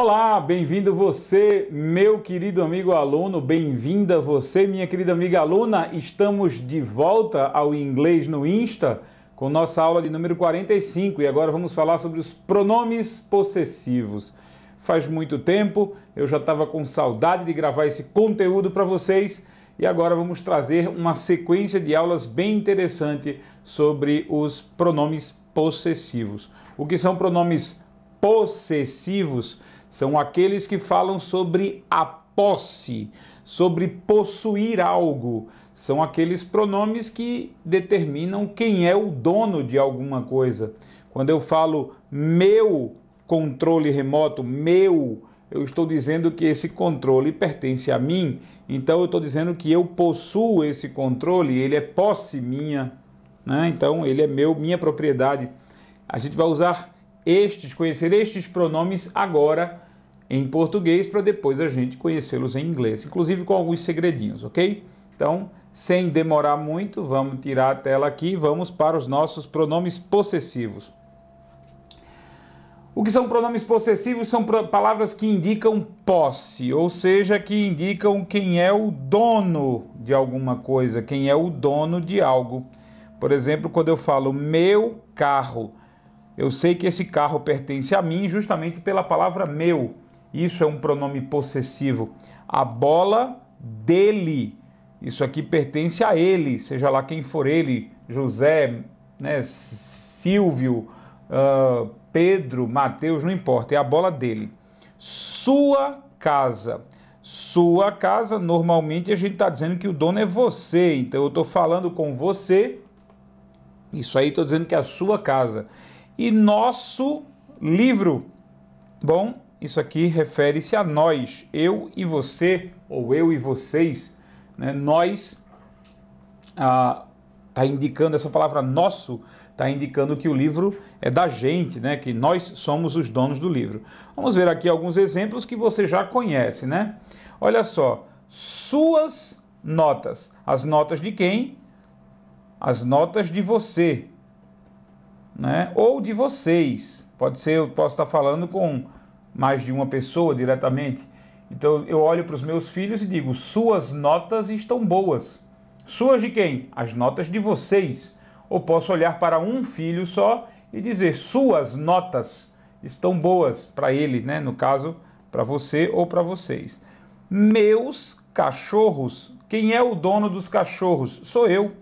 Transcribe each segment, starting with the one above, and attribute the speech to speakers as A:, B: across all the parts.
A: Olá, bem-vindo você, meu querido amigo aluno, bem-vinda você, minha querida amiga aluna. Estamos de volta ao inglês no Insta com nossa aula de número 45 e agora vamos falar sobre os pronomes possessivos. Faz muito tempo, eu já estava com saudade de gravar esse conteúdo para vocês e agora vamos trazer uma sequência de aulas bem interessante sobre os pronomes possessivos. O que são pronomes possessivos? São aqueles que falam sobre a posse, sobre possuir algo. São aqueles pronomes que determinam quem é o dono de alguma coisa. Quando eu falo meu controle remoto, meu, eu estou dizendo que esse controle pertence a mim. Então eu estou dizendo que eu possuo esse controle, ele é posse minha. Né? Então ele é meu, minha propriedade. A gente vai usar estes, conhecer estes pronomes agora em português para depois a gente conhecê-los em inglês, inclusive com alguns segredinhos, ok? Então, sem demorar muito, vamos tirar a tela aqui e vamos para os nossos pronomes possessivos. O que são pronomes possessivos são palavras que indicam posse, ou seja, que indicam quem é o dono de alguma coisa, quem é o dono de algo. Por exemplo, quando eu falo meu carro, eu sei que esse carro pertence a mim justamente pela palavra meu. Isso é um pronome possessivo. A bola dele. Isso aqui pertence a ele, seja lá quem for ele, José, né, Silvio, uh, Pedro, Mateus, não importa, é a bola dele. Sua casa. Sua casa, normalmente a gente está dizendo que o dono é você. Então eu estou falando com você. Isso aí estou dizendo que é a sua casa e nosso livro. Bom, isso aqui refere-se a nós, eu e você, ou eu e vocês. Né? Nós está ah, tá indicando essa palavra nosso, está indicando que o livro é da gente, né? que nós somos os donos do livro. Vamos ver aqui alguns exemplos que você já conhece, né? Olha só, suas notas. As notas de quem? As notas de você, né? ou de vocês. Pode ser, eu posso estar falando com mais de uma pessoa diretamente. Então eu olho para os meus filhos e digo: suas notas estão boas. Suas de quem? As notas de vocês. Ou posso olhar para um filho só e dizer: suas notas estão boas para ele, né? No caso, para você ou para vocês. Meus cachorros. Quem é o dono dos cachorros? Sou eu.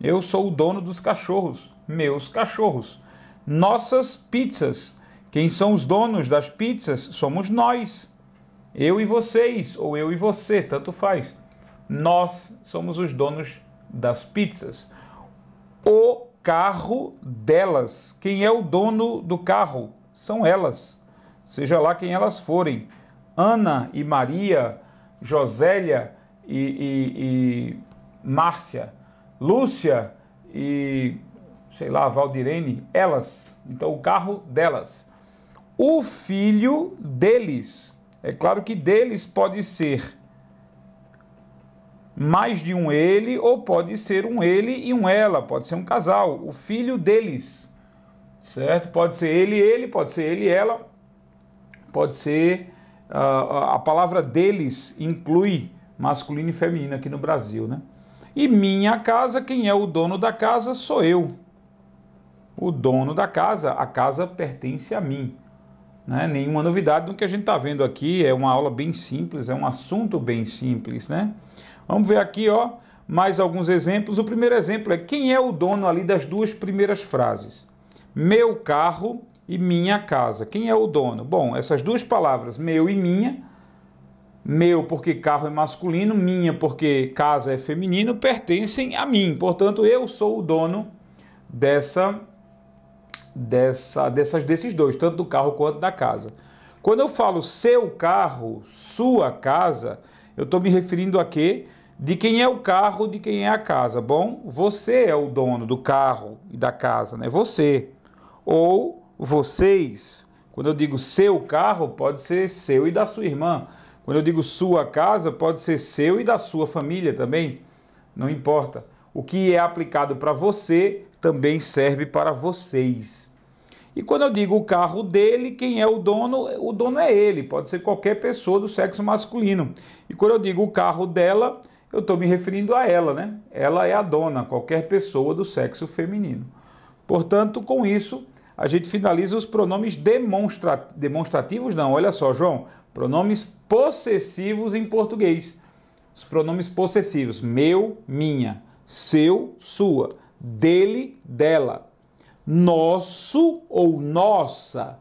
A: Eu sou o dono dos cachorros meus cachorros. Nossas pizzas. Quem são os donos das pizzas somos nós. Eu e vocês, ou eu e você, tanto faz. Nós somos os donos das pizzas. O carro delas. Quem é o dono do carro? São elas. Seja lá quem elas forem. Ana e Maria, Josélia e, e, e Márcia, Lúcia e sei lá, Valdirene, elas. Então, o carro delas. O filho deles. É claro que deles pode ser mais de um ele, ou pode ser um ele e um ela, pode ser um casal. O filho deles. Certo? Pode ser ele, ele, pode ser ele, ela, pode ser. Uh, a palavra deles inclui masculino e feminino aqui no Brasil, né? E minha casa, quem é o dono da casa sou eu o dono da casa, a casa pertence a mim. Né? Nenhuma novidade do que a gente está vendo aqui, é uma aula bem simples, é um assunto bem simples. Né? Vamos ver aqui ó, mais alguns exemplos. O primeiro exemplo é quem é o dono ali das duas primeiras frases? Meu carro e minha casa. Quem é o dono? Bom, essas duas palavras, meu e minha, meu porque carro é masculino, minha porque casa é feminino, pertencem a mim. Portanto, eu sou o dono dessa dessa, dessas, desses dois, tanto do carro quanto da casa. Quando eu falo seu carro, sua casa, eu estou me referindo a quê? De quem é o carro, de quem é a casa. Bom, você é o dono do carro e da casa, né? Você. Ou vocês. Quando eu digo seu carro, pode ser seu e da sua irmã. Quando eu digo sua casa, pode ser seu e da sua família também. Não importa. O que é aplicado para você também serve para vocês. E quando eu digo o carro dele, quem é o dono? O dono é ele, pode ser qualquer pessoa do sexo masculino. E quando eu digo o carro dela, eu estou me referindo a ela, né? Ela é a dona, qualquer pessoa do sexo feminino. Portanto, com isso, a gente finaliza os pronomes demonstra... demonstrativos, não, olha só, João, pronomes possessivos em português. Os pronomes possessivos, meu, minha, seu, sua, dele, dela nosso ou nossa,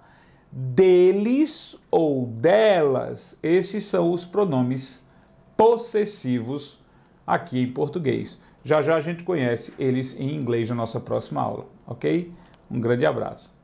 A: deles ou delas. Esses são os pronomes possessivos aqui em português. Já já a gente conhece eles em inglês na nossa próxima aula, ok? Um grande abraço.